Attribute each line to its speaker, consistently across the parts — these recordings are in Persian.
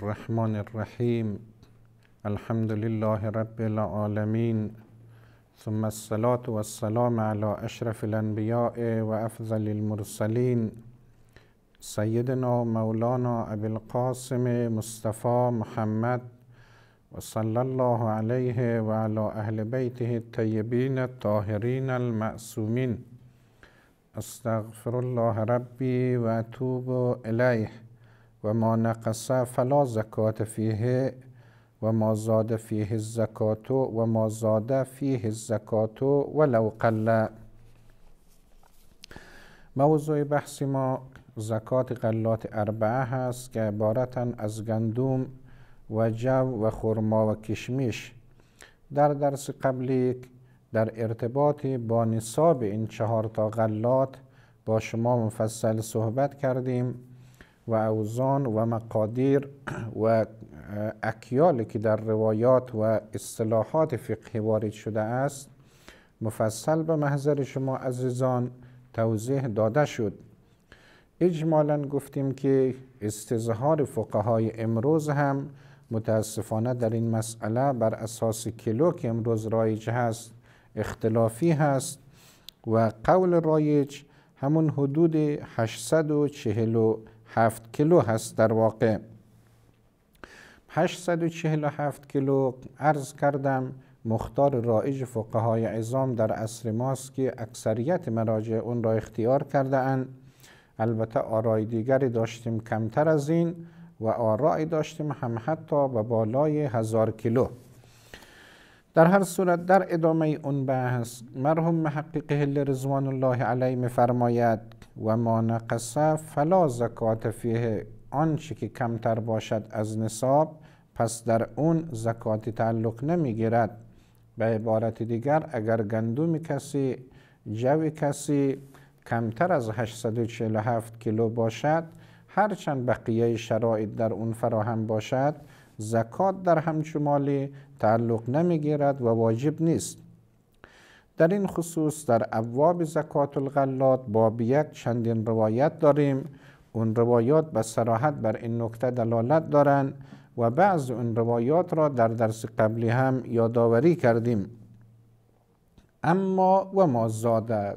Speaker 1: الرحمن الرحیم الحمد لله رب العالمین ثم الصلاة والسلام على اشرف الانبیاء و افضل المرسلین سیدنا مولانا ابی القاسم مصطفی محمد و الله علیه و علی اهل بیته الطیبین الطاهرین المعصومین استغفر الله ربی و اتوب الیه و ما نقص فلا زکات فیه و ما زاد فیه الزکات و ما زاد فیه الزکات ولو قل موضوع بحث ما زکات قلات اربعه هست که عبارتا از گندم و جو و خرما و کشمیش در درس قبلی در ارتباط با نصاب این چهار تا غلات با شما مفصل صحبت کردیم و اوزان و مقادیر و اکیالی که در روایات و اصطلاحات فقهی وارد شده است مفصل به محضر شما عزیزان توضیح داده شد اجمالا گفتیم که استظهار فقهای امروز هم متاسفانه در این مسئله بر اساس کلو که امروز رایج هست اختلافی هست و قول رایج همون حدود 840 7 کیلو هست در واقع 847 کیلو عرض کردم مختار رایج فقهای عظام در عصر ماست که اکثریت مراجع اون را اختیار کرده اند البته آرای دیگری داشتیم کمتر از این و آرای داشتیم هم حتی به بالای هزار کیلو در هر صورت در ادامه اون بحث مرحوم محقق هل رضوان الله علیه فرماید و ما نقصه فلا زکات فیه آنچه که کمتر باشد از نصاب پس در اون زکات تعلق نمیگیرد به عبارت دیگر اگر گندم کسی جوی کسی کمتر از 847 کیلو باشد هرچند بقیه شرایط در اون فراهم باشد زکات در همچمالی مالی تعلق نمیگیرد و واجب نیست در این خصوص در ابواب زکات الغلات باب یک چندین روایت داریم اون روایات به سراحت بر این نکته دلالت دارند و بعض اون روایات را در درس قبلی هم یادآوری کردیم اما و ما زادت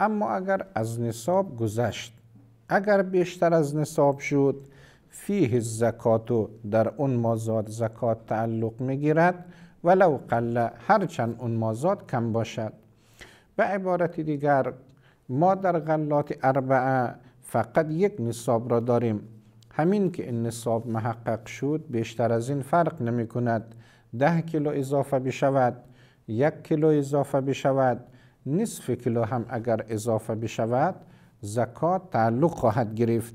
Speaker 1: اما اگر از نصاب گذشت اگر بیشتر از نصاب شد فیه زکاتو در اون مازاد زکات تعلق میگیرد ولو قل هرچند اون مازاد کم باشد به عبارت دیگر ما در غلات اربعه فقط یک نصاب را داریم همین که این نصاب محقق شد بیشتر از این فرق نمی کند ده کیلو اضافه بشود یک کیلو اضافه بشود نصف کیلو هم اگر اضافه بشود زکات تعلق خواهد گرفت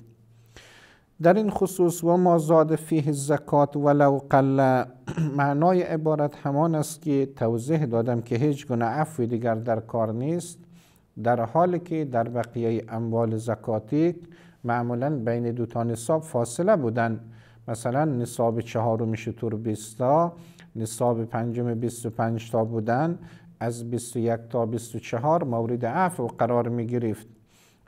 Speaker 1: در این خصوص و ما زاد فیه زکات ولو قل معنای عبارت همان است که توضیح دادم که هیچ گونه عفو دیگر در کار نیست در حالی که در بقیه اموال زکاتی معمولا بین دو تا نصاب فاصله بودن مثلا نصاب چهارم شطور 20 تا نصاب پنجم 25 تا بودن از 21 تا 24 مورد عفو قرار می گرفت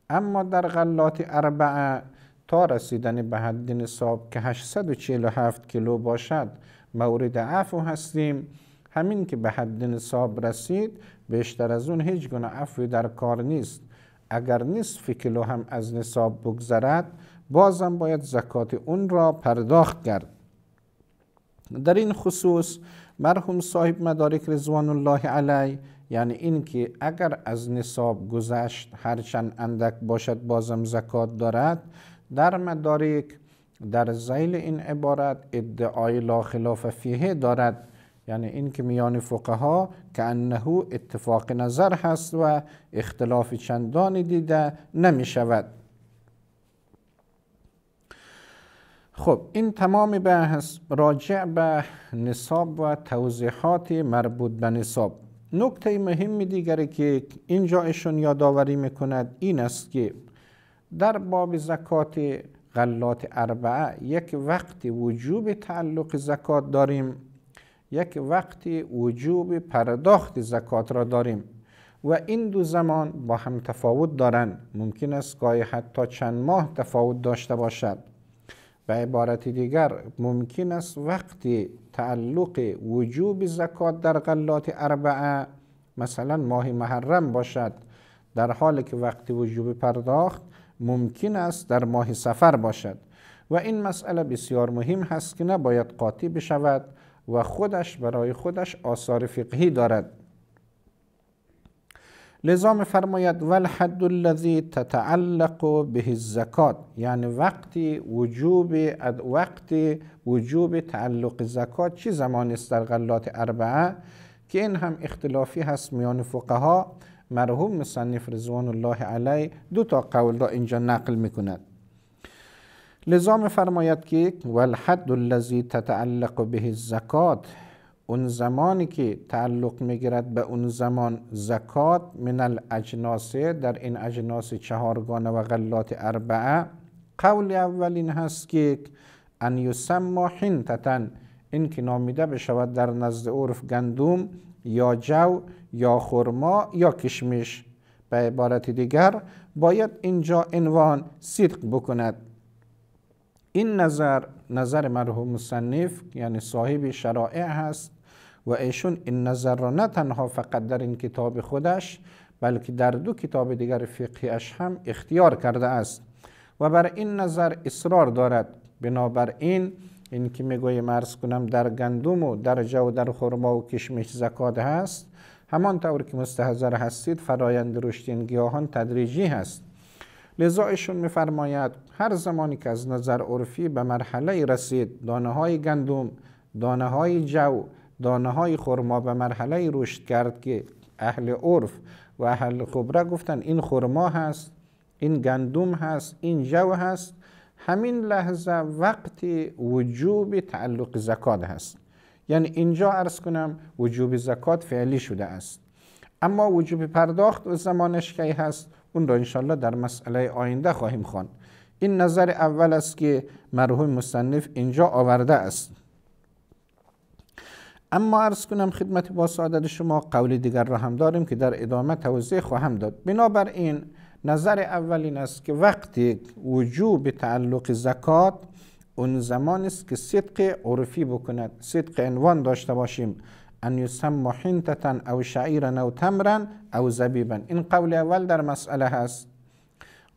Speaker 1: اما در غلات اربعه تا رسیدن به حد نصاب که 847 کیلو باشد مورد عفو هستیم همین که به حد نصاب رسید بیشتر از اون هیچ گونه عفوی در کار نیست اگر نصف کیلو هم از نصاب بگذرد بازم باید زکات اون را پرداخت کرد در این خصوص مرحوم صاحب مدارک رضوان الله علی یعنی اینکه اگر از نصاب گذشت هرچند اندک باشد بازم زکات دارد در مداریک در زیل این عبارت ادعای لا خلاف فیه دارد یعنی این که میان فقها که انه اتفاق نظر هست و اختلاف چندانی دیده نمی شود خب این تمام بحث راجع به نصاب و توضیحات مربوط به نصاب نکته مهم دیگری که اینجا اشون یادآوری میکند این است که در باب زکات غلات اربعه یک وقت وجوب تعلق زکات داریم یک وقت وجوب پرداخت زکات را داریم و این دو زمان با هم تفاوت دارند ممکن است گاهی حتی چند ماه تفاوت داشته باشد به عبارت دیگر ممکن است وقت تعلق وجوب زکات در غلات اربعه مثلا ماه محرم باشد در حالی که وقت وجوب پرداخت ممکن است در ماه سفر باشد و این مسئله بسیار مهم هست که نباید قاطی بشود و خودش برای خودش آثار فقهی دارد لزام فرماید والحد الذی تتعلق به الزکات یعنی وقتی وجوب وقت وجوب تعلق زکات چه زمان است در غلات اربعه که این هم اختلافی هست میان فقها مرحوم مصنف رضوان الله علیه دو تا قول را اینجا نقل میکند لزام فرماید که والحد الذی تتعلق به الزکات اون زمانی که تعلق میگیرد به اون زمان زکات من الاجناس در این اجناس چهارگانه و غلات اربعه قول اول این هست که ان یسما حنتتن این که نامیده بشود در نزد عرف گندوم یا جو یا خرما یا کشمش به عبارت دیگر باید اینجا عنوان صدق بکند این نظر نظر مرحوم مصنف یعنی صاحب شرائع هست و ایشون این نظر را نه تنها فقط در این کتاب خودش بلکه در دو کتاب دیگر فقهیش هم اختیار کرده است و بر این نظر اصرار دارد بنابراین این که میگویم ارز کنم در گندم و در جو و در خرما و کشمش زکات هست همان طور که مستحضر هستید فرایند رشد این گیاهان تدریجی هست لذا ایشون میفرماید هر زمانی که از نظر عرفی به مرحله رسید دانه های گندم دانه های جو دانه های خرما به مرحله رشد کرد که اهل عرف و اهل خبره گفتن این خرما هست این گندم هست این جو هست همین لحظه وقت وجوب تعلق زکات هست یعنی اینجا عرض کنم وجوب زکات فعلی شده است اما وجوب پرداخت و زمانش کی هست اون را انشالله در مسئله آینده خواهیم خواند این نظر اول است که مرحوم مصنف اینجا آورده است اما عرض کنم خدمت با سعادت شما قول دیگر را هم داریم که در ادامه توضیح خواهم داد بنابراین نظر اول این است که وقتی وجوب تعلق زکات اون زمان است که صدق عرفی بکند صدق عنوان داشته باشیم ان یسم حنتتن او شعیرن او تمرن او زبیبن این قول اول در مسئله هست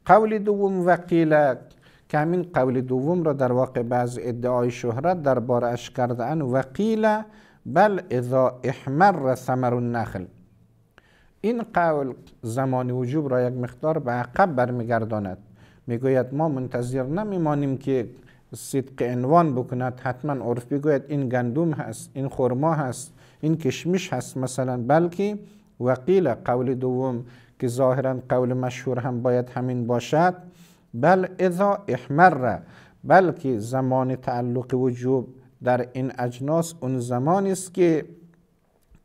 Speaker 1: قول دوم وقیله که همین قول دوم را در واقع بعض ادعای شهرت در بارش کرده ان وقیله بل اذا احمر ثمر النخل این قول زمان وجوب را یک مقدار به عقب برمیگرداند میگوید ما منتظر نمیمانیم که صدق عنوان بکند حتما عرف بگوید این گندوم هست این خرما هست این کشمش هست مثلا بلکه وقیل قول دوم که ظاهرا قول مشهور هم باید همین باشد بل اذا احمر بلکه زمان تعلق وجوب در این اجناس اون زمانی است که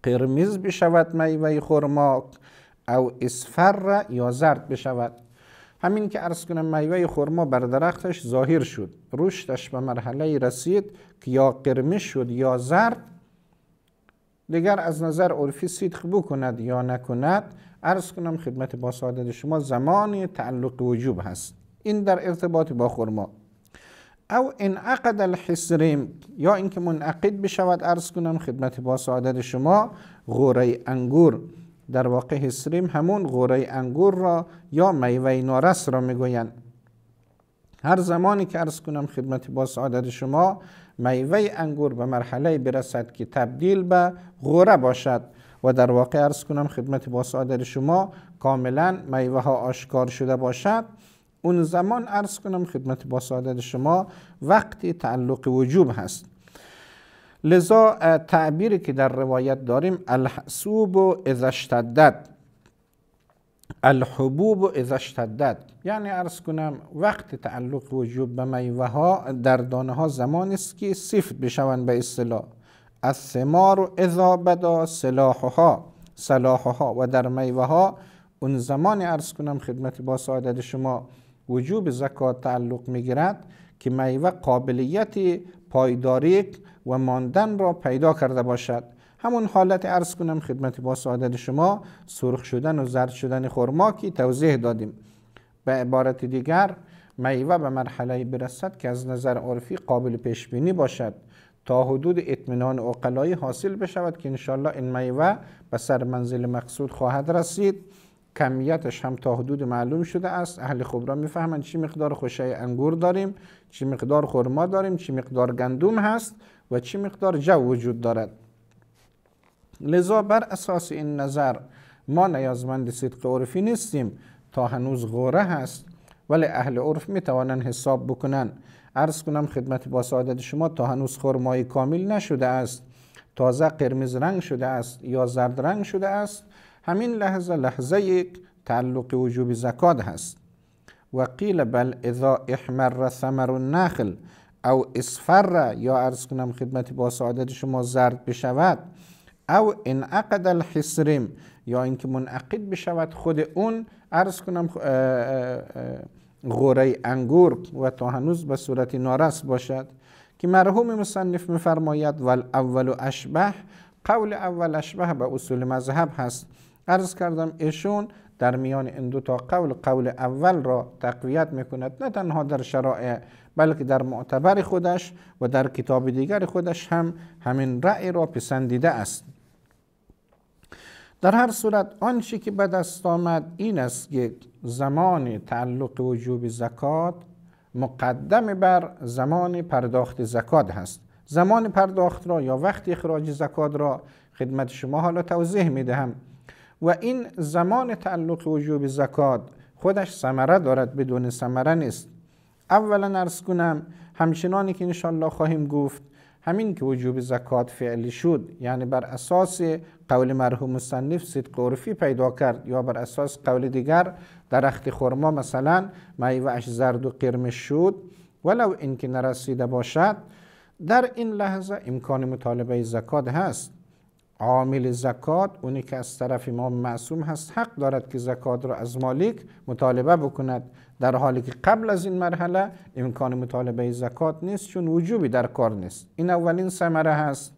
Speaker 1: قرمز بشود میوه خرما او اسفر یا زرد بشود همین که ارز کنم میوه خرما بر درختش ظاهر شد رشدش به مرحله رسید که یا قرمز شد یا زرد دیگر از نظر عرفی صدق بکند یا نکند ارز کنم خدمت با سعادت شما زمان تعلق وجوب هست این در ارتباط با خرما او انعقد الحسرم یا اینکه منعقد بشود عرض کنم خدمت با سعادت شما غوره انگور در واقع حسریم همون غوره انگور را یا میوه نارس را میگویند هر زمانی که عرض کنم خدمت با سعادت شما میوه انگور به مرحله برسد که تبدیل به غوره باشد و در واقع عرض کنم خدمت با سعادت شما کاملا میوه ها آشکار شده باشد اون زمان عرض کنم خدمت با سعادت شما وقتی تعلق وجوب هست لذا تعبیری که در روایت داریم الحسوب و ازشتدد الحبوب و ازشتدد یعنی عرض کنم وقت تعلق وجوب به میوه ها در دانه ها زمان است که صفت بشوند به اصطلاح از سمار و سلاح ها سلاح ها و در میوه ها اون زمان عرض کنم خدمت با سعادت شما وجوب زکات تعلق می گیرد که میوه قابلیت پایداری و ماندن را پیدا کرده باشد همون حالت عرض کنم خدمت با سعادت شما سرخ شدن و زرد شدن خرما که توضیح دادیم به عبارت دیگر میوه به مرحله برسد که از نظر عرفی قابل پیش بینی باشد تا حدود اطمینان عقلایی حاصل بشود که انشالله این میوه به سر منزل مقصود خواهد رسید کمیتش هم تا حدود معلوم شده است اهل خبرا میفهمند چی مقدار خوشه انگور داریم چی مقدار خرما داریم چی مقدار گندم هست و چی مقدار جو وجود دارد لذا بر اساس این نظر ما نیازمند صدق عرفی نیستیم تا هنوز غوره هست ولی اهل عرف میتوانند حساب بکنند عرض کنم خدمت با سعادت شما تا هنوز خرمای کامل نشده است تازه قرمز رنگ شده است یا زرد رنگ شده است همین لحظه لحظه یک تعلق وجوب زکات هست و قیل بل اذا احمر ثمر النخل او اسفر یا ارز کنم خدمت با سعادت شما زرد بشود او انعقد الحسرم یا اینکه منعقد بشود خود اون ارز کنم غوره انگور و تا هنوز به صورت نارس باشد که مرحوم مصنف میفرماید ول اول و اشبه قول اول اشبه به اصول مذهب هست عرض کردم ایشون در میان این دو تا قول قول اول را تقویت میکند نه تنها در شرائع بلکه در معتبر خودش و در کتاب دیگر خودش هم همین رأی را پسندیده است در هر صورت آنچه که به دست آمد این است که زمان تعلق وجوب زکات مقدم بر زمان پرداخت زکات هست زمان پرداخت را یا وقت اخراج زکات را خدمت شما حالا توضیح میدهم. و این زمان تعلق وجوب زکات خودش ثمره دارد بدون ثمره نیست اولا ارز کنم همچنانی که انشاءالله خواهیم گفت همین که وجوب زکات فعلی شد یعنی بر اساس قول مرحوم مصنف صدق عرفی پیدا کرد یا بر اساس قول دیگر درخت خرما مثلا میوهش زرد و قرمز شد ولو اینکه نرسیده باشد در این لحظه امکان مطالبه زکات هست عامل زکات اونی که از طرف امام معصوم هست حق دارد که زکات را از مالک مطالبه بکند در حالی که قبل از این مرحله امکان مطالبه زکات نیست چون وجوبی در کار نیست این اولین ثمره هست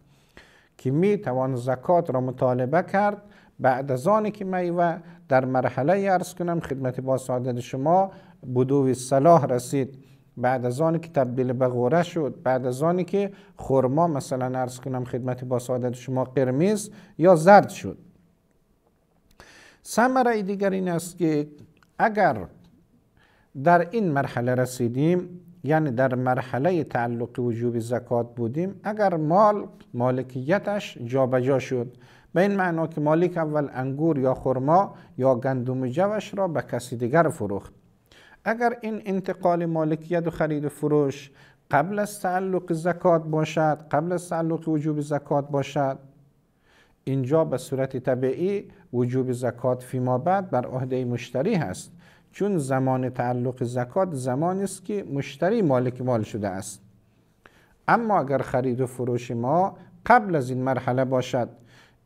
Speaker 1: که می توان زکات را مطالبه کرد بعد از آنی که میوه در مرحله ارز کنم خدمت با سعادت شما بدو صلاح رسید بعد از آن که تبدیل به غوره شد بعد از آنی که خرما مثلا ارز کنم خدمت با سعادت شما قرمز یا زرد شد سمره دیگر این است که اگر در این مرحله رسیدیم یعنی در مرحله تعلق وجوب زکات بودیم اگر مال مالکیتش جابجا شد به این معنا که مالک اول انگور یا خرما یا گندم جوش را به کسی دیگر فروخت اگر این انتقال مالکیت و خرید و فروش قبل از تعلق زکات باشد قبل از تعلق وجوب زکات باشد اینجا به صورت طبیعی وجوب زکات ما بعد بر عهده مشتری هست چون زمان تعلق زکات زمانی است که مشتری مالک مال شده است اما اگر خرید و فروش ما قبل از این مرحله باشد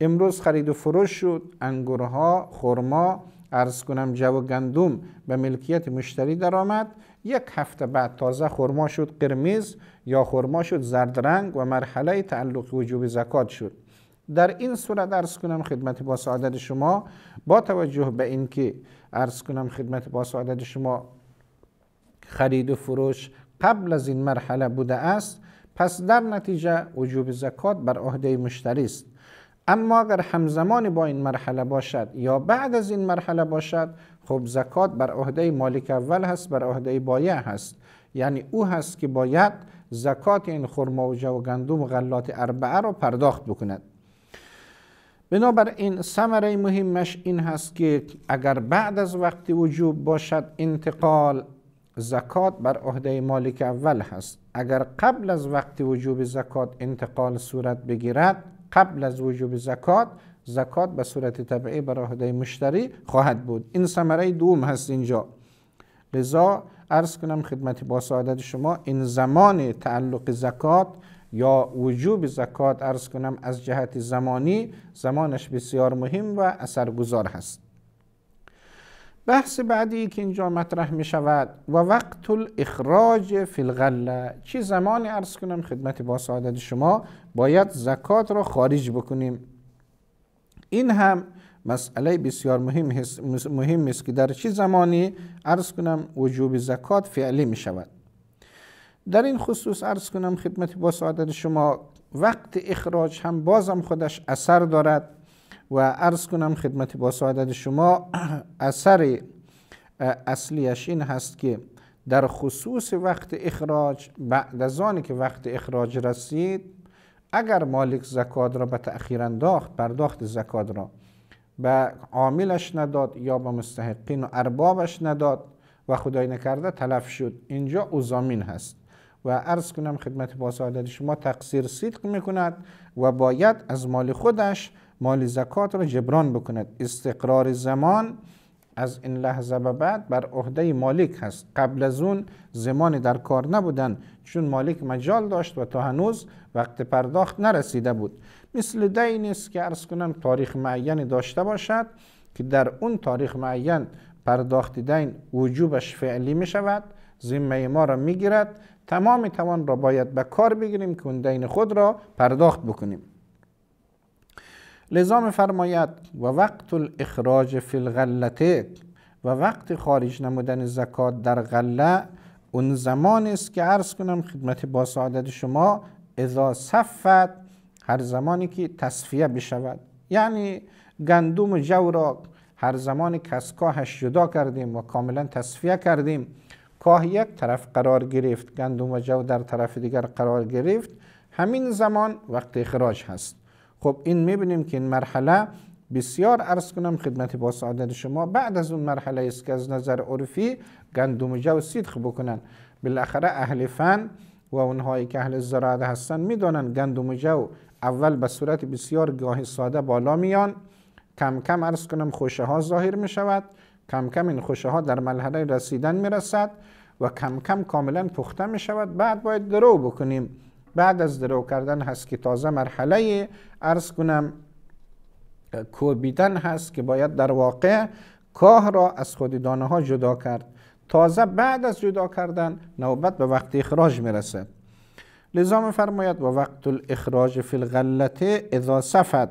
Speaker 1: امروز خرید و فروش شد انگورها خرما ارز کنم جو گندوم به ملکیت مشتری درآمد یک هفته بعد تازه خرما شد قرمز یا خرما شد زرد رنگ و مرحله تعلق وجوب زکات شد در این صورت ارز کنم خدمت با سعادت شما با توجه به اینکه ارز کنم خدمت با سعادت شما خرید و فروش قبل از این مرحله بوده است پس در نتیجه وجوب زکات بر عهده مشتری است اما اگر همزمان با این مرحله باشد یا بعد از این مرحله باشد خب زکات بر عهده مالک اول هست بر عهده بایع هست یعنی او هست که باید زکات این خرما و جو و گندم غلات اربعه را پرداخت بکند بنابراین ثمره مهمش این هست که اگر بعد از وقت وجوب باشد انتقال زکات بر عهده مالک اول هست اگر قبل از وقت وجوب زکات انتقال صورت بگیرد قبل از وجوب زکات زکات به صورت طبعی برای عهده مشتری خواهد بود این سمره دوم هست اینجا لذا ارز کنم خدمت با سعادت شما این زمان تعلق زکات یا وجوب زکات ارز کنم از جهت زمانی زمانش بسیار مهم و اثرگذار هست بحث بعدی که اینجا مطرح می شود و وقت الاخراج فی الغله چی زمانی ارز کنم خدمت با سعادت شما باید زکات را خارج بکنیم این هم مسئله بسیار مهم, مهم است که در چه زمانی عرض کنم وجوب زکات فعلی می شود در این خصوص عرض کنم خدمت با سعادت شما وقت اخراج هم بازم خودش اثر دارد و عرض کنم خدمت با سعادت شما اثر اصلیش این هست که در خصوص وقت اخراج بعد از آنی که وقت اخراج رسید اگر مالک زکات را به تأخیر انداخت پرداخت زکات را به عاملش نداد یا به مستحقین و اربابش نداد و خدای نکرده تلف شد اینجا اوزامین هست و عرض کنم خدمت باسعادت شما تقصیر صدق میکند و باید از مال خودش مال زکات را جبران بکند استقرار زمان از این لحظه به بعد بر عهده مالک هست قبل از اون زمان در کار نبودن چون مالک مجال داشت و تا هنوز وقت پرداخت نرسیده بود مثل دین است که ارز کنم تاریخ معینی داشته باشد که در اون تاریخ معین پرداخت دین وجوبش فعلی می شود ذمه ما را می گیرد تمام توان را باید به کار بگیریم که اون دین خود را پرداخت بکنیم لذا میفرماید و وقت الاخراج فی الغلته و وقت خارج نمودن زکات در غله اون زمان است که عرض کنم خدمت با سعادت شما اذا صفت هر زمانی که تصفیه بشود یعنی گندم و جو را هر زمان کاهش جدا کردیم و کاملا تصفیه کردیم کاه یک طرف قرار گرفت گندم و جو در طرف دیگر قرار گرفت همین زمان وقت اخراج هست خب این میبینیم که این مرحله بسیار عرض کنم خدمت با سعادت شما بعد از اون مرحله است که از نظر عرفی گندم و جو بکنن بالاخره اهل فن و اونهایی که اهل زراعت هستن میدانن گندم و جو اول به صورت بسیار گاهی ساده بالا میان کم کم عرض کنم خوشه ها ظاهر می شود کم کم این خوشه ها در مرحله رسیدن می رسد و کم کم کاملا پخته می شود بعد باید درو بکنیم بعد از درو کردن هست که تازه مرحله ارز کنم کوبیدن هست که باید در واقع کاه را از خود دانه ها جدا کرد تازه بعد از جدا کردن نوبت به وقت اخراج میرسه لذا فرماید و وقت الاخراج فی الغلته اذا صفت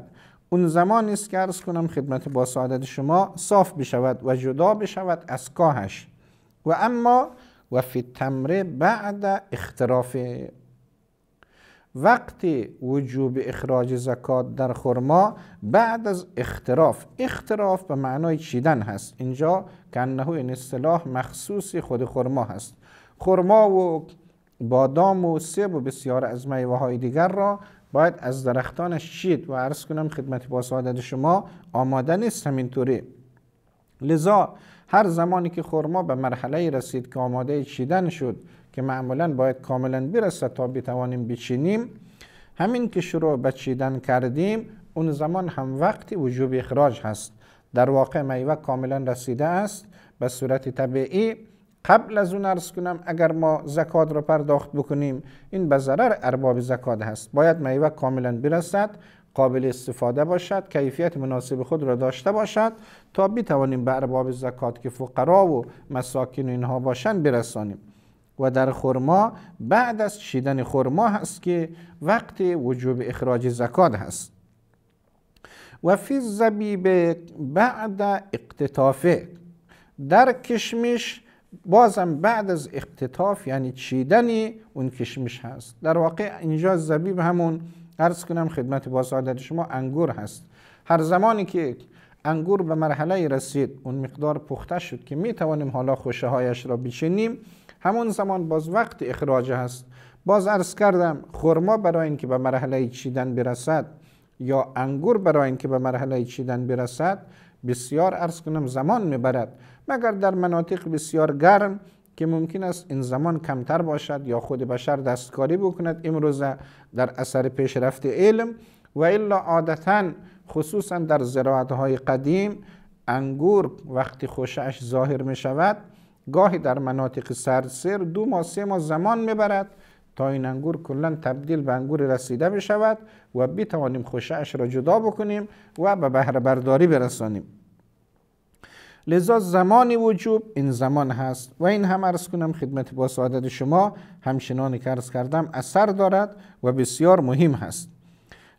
Speaker 1: اون زمانی است که ارز کنم خدمت با سعادت شما صاف بشود و جدا بشود از کاهش و اما و فی تمره بعد اختراف وقت وجوب اخراج زکات در خرما بعد از اختراف اختراف به معنای چیدن هست اینجا کنهو این اصطلاح مخصوص خود خرما هست خرما و بادام و سب و بسیار از میوه های دیگر را باید از درختانش چید و عرض کنم خدمت با سعادت شما آماده نیست همینطوری لذا هر زمانی که خرما به مرحله رسید که آماده چیدن شد که معمولا باید کاملا برسد تا بتوانیم بچینیم همین که شروع بچیدن کردیم اون زمان هم وقت وجوب اخراج هست در واقع میوه کاملا رسیده است به صورت طبیعی قبل از اون ارز کنم اگر ما زکات را پرداخت بکنیم این به ضرر ارباب زکات هست باید میوه کاملا برسد قابل استفاده باشد کیفیت مناسب خود را داشته باشد تا بتوانیم به ارباب زکات که فقرا و مساکین اینها باشند برسانیم و در خرما بعد از چیدن خرما هست که وقت وجوب اخراج زکات هست و فی زبیب بعد اقتطافه در کشمش بازم بعد از اقتطاف یعنی چیدن اون کشمش هست در واقع اینجا زبیب همون عرض کنم خدمت با سعادت شما انگور هست هر زمانی که انگور به مرحله رسید اون مقدار پخته شد که می توانیم حالا خوشه هایش را بچینیم همون زمان باز وقت اخراج هست باز عرض کردم خرما برای اینکه به مرحله چیدن برسد یا انگور برای اینکه به مرحله چیدن برسد بسیار عرض کنم زمان میبرد مگر در مناطق بسیار گرم که ممکن است این زمان کمتر باشد یا خود بشر دستکاری بکند امروزه در اثر پیشرفت علم و الا عادتا خصوصا در زراعت های قدیم انگور وقتی خوشش ظاهر می شود گاهی در مناطق سرسر دو ماه سه ماه زمان میبرد تا این انگور کلا تبدیل به انگور رسیده بشود و بتوانیم خوشش را جدا بکنیم و به بهره برداری برسانیم لذا زمانی وجوب این زمان هست و این هم ارز کنم خدمت با سعادت شما همچنان که ارز کردم اثر دارد و بسیار مهم هست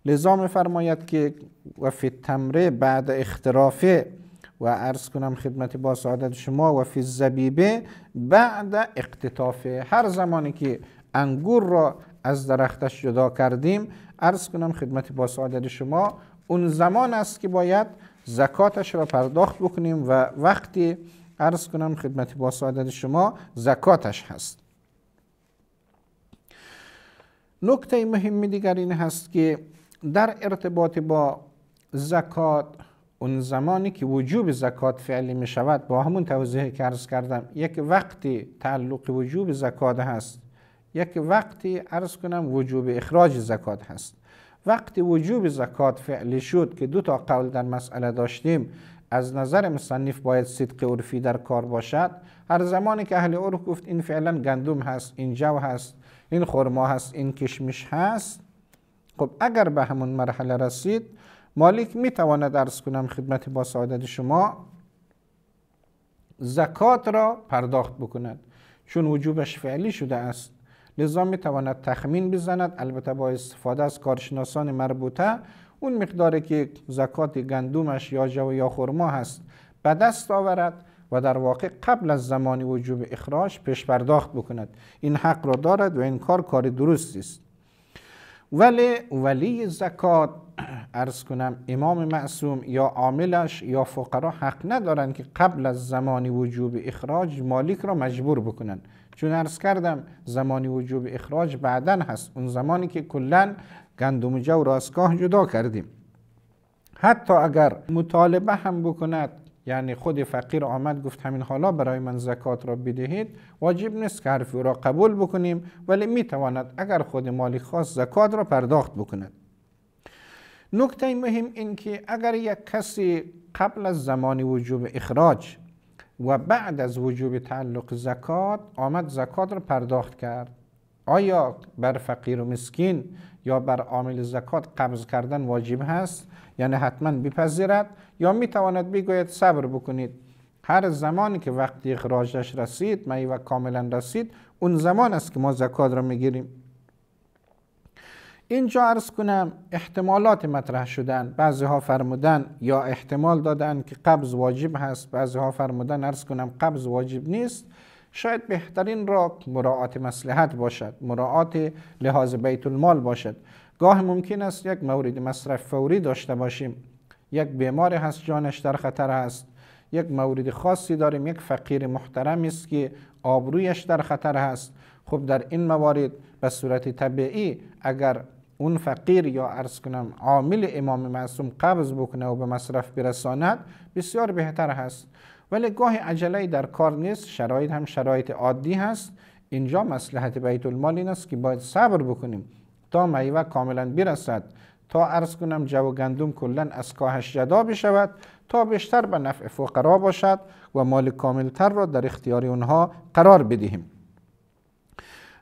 Speaker 1: لذا میفرماید که و فی تمره بعد اخترافه و عرض کنم خدمت با سعادت شما و فی الزبیبه بعد اقتطاف هر زمانی که انگور را از درختش جدا کردیم عرض کنم خدمت با سعادت شما اون زمان است که باید زکاتش را پرداخت بکنیم و وقتی عرض کنم خدمت با سعادت شما زکاتش هست نکته مهم دیگر این هست که در ارتباط با زکات اون زمانی که وجوب زکات فعلی می شود با همون توضیح که عرض کردم یک وقتی تعلق وجوب زکات هست یک وقتی عرض کنم وجوب اخراج زکات هست وقتی وجوب زکات فعلی شد که دو تا قول در مسئله داشتیم از نظر مصنف باید صدق عرفی در کار باشد هر زمانی که اهل عرف گفت این فعلا گندم هست این جو هست این خرما هست این کشمش هست خب اگر به همون مرحله رسید مالک میتواند ارز کنم خدمت با سعادت شما زکات را پرداخت بکند چون وجوبش فعلی شده است لذا میتواند تخمین بزند البته با استفاده از کارشناسان مربوطه اون مقداری که زکات گندومش یا جو یا خرما هست به دست آورد و در واقع قبل از زمان وجوب اخراج پیش پرداخت بکند این حق را دارد و این کار کار درست است ولی ولی زکات ارز کنم امام معصوم یا عاملش یا فقرا حق ندارن که قبل از زمانی وجوب اخراج مالک را مجبور بکنن چون ارز کردم زمانی وجوب اخراج بعدن هست اون زمانی که کلا گندم و جو را از کاه جدا کردیم حتی اگر مطالبه هم بکند یعنی خود فقیر آمد گفت همین حالا برای من زکات را بدهید واجب نیست که حرف را قبول بکنیم ولی میتواند اگر خود مالی خواست زکات را پرداخت بکند نکته مهم این که اگر یک کسی قبل از زمان وجوب اخراج و بعد از وجوب تعلق زکات آمد زکات را پرداخت کرد آیا بر فقیر و مسکین یا بر عامل زکات قبض کردن واجب هست یعنی حتما بپذیرد یا میتواند بگوید صبر بکنید هر زمانی که وقتی اخراجش رسید می و کاملا رسید اون زمان است که ما زکات را میگیریم اینجا عرض کنم احتمالات مطرح شدن بعضی ها فرمودن یا احتمال دادن که قبض واجب هست بعضی ها فرمودن عرض کنم قبض واجب نیست شاید بهترین را مراعات مسلحت باشد مراعات لحاظ بیت المال باشد گاه ممکن است یک مورد مصرف فوری داشته باشیم یک بیمار هست جانش در خطر است، یک مورد خاصی داریم یک فقیر محترم است که آبرویش در خطر هست خب در این موارد به صورت طبیعی اگر اون فقیر یا ارز کنم عامل امام معصوم قبض بکنه و به مصرف برساند بسیار بهتر هست ولی گاهی عجله در کار نیست شرایط هم شرایط عادی هست اینجا مسلحت بیت المال این است که باید صبر بکنیم تا میوه کاملا برسد تا ارز کنم جو گندم کلا از کاهش جدا بشود تا بیشتر به نفع فقرا باشد و مال کاملتر را در اختیار اونها قرار بدهیم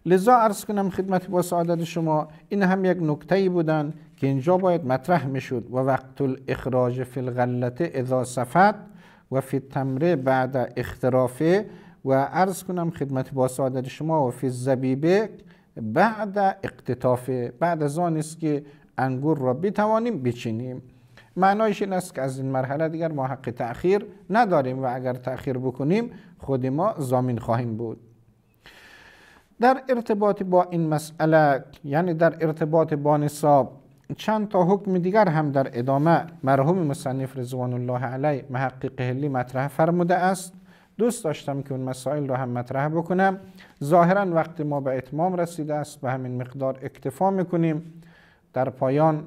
Speaker 1: لذا ارز کنم خدمت با سعادت شما این هم یک نکته ای بودن که اینجا باید مطرح میشد و وقت الاخراج فی الغلت اذا صفت و فی تمره بعد اخترافه و عرض کنم خدمت با سعادت شما و فی زبیبه بعد اقتطافه بعد از آن است که انگور را بتوانیم بچینیم معنایش این است که از این مرحله دیگر ما حق تأخیر نداریم و اگر تأخیر بکنیم خود ما زامین خواهیم بود در ارتباط با این مسئله یعنی در ارتباط با نصاب چند تا حکم دیگر هم در ادامه مرحوم مصنف رضوان الله علیه محقق هلی مطرح فرموده است دوست داشتم که اون مسائل رو هم مطرح بکنم ظاهرا وقتی ما به اتمام رسیده است به همین مقدار اکتفا میکنیم در پایان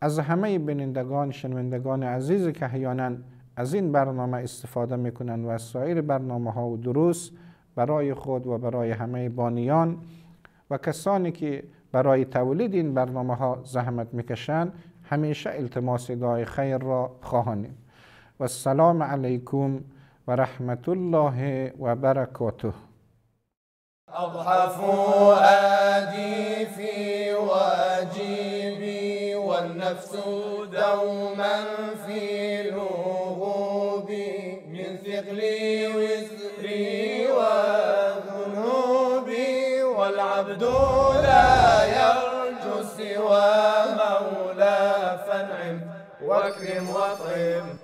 Speaker 1: از همه بینندگان شنوندگان عزیز که احیانا از این برنامه استفاده میکنن و از سایر برنامه ها و دروس برای خود و برای همه بانیان و کسانی که برای تولید این برنامه ها زحمت میکشند همیشه التماس دعای خیر را خواهانیم و السلام علیکم و رحمت الله و برکاته أضحف في واجبي والنفس دوما เต็ม